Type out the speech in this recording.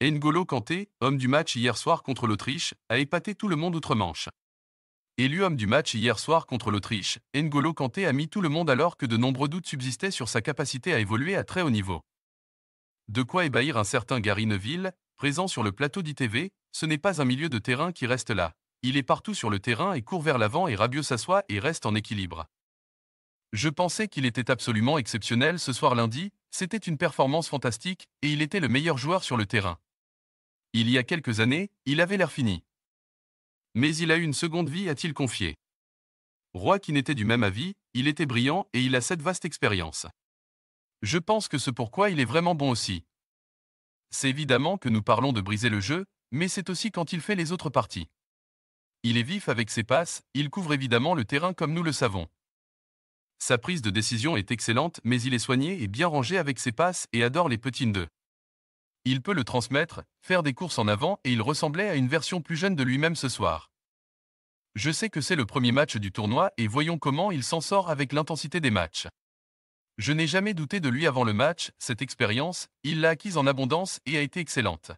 N'Golo Kanté, homme du match hier soir contre l'Autriche, a épaté tout le monde outre-Manche. Élu homme du match hier soir contre l'Autriche, N'Golo Kanté a mis tout le monde alors que de nombreux doutes subsistaient sur sa capacité à évoluer à très haut niveau. De quoi ébahir un certain Gary Neville, présent sur le plateau d'ITV, ce n'est pas un milieu de terrain qui reste là. Il est partout sur le terrain et court vers l'avant et Rabiot s'assoit et reste en équilibre. Je pensais qu'il était absolument exceptionnel ce soir lundi, c'était une performance fantastique et il était le meilleur joueur sur le terrain. Il y a quelques années, il avait l'air fini. Mais il a eu une seconde vie, a-t-il confié. Roi qui n'était du même avis, il était brillant et il a cette vaste expérience. Je pense que c'est pourquoi il est vraiment bon aussi. C'est évidemment que nous parlons de briser le jeu, mais c'est aussi quand il fait les autres parties. Il est vif avec ses passes, il couvre évidemment le terrain comme nous le savons. Sa prise de décision est excellente, mais il est soigné et bien rangé avec ses passes et adore les petites deux. Il peut le transmettre, faire des courses en avant et il ressemblait à une version plus jeune de lui-même ce soir. Je sais que c'est le premier match du tournoi et voyons comment il s'en sort avec l'intensité des matchs. Je n'ai jamais douté de lui avant le match, cette expérience, il l'a acquise en abondance et a été excellente.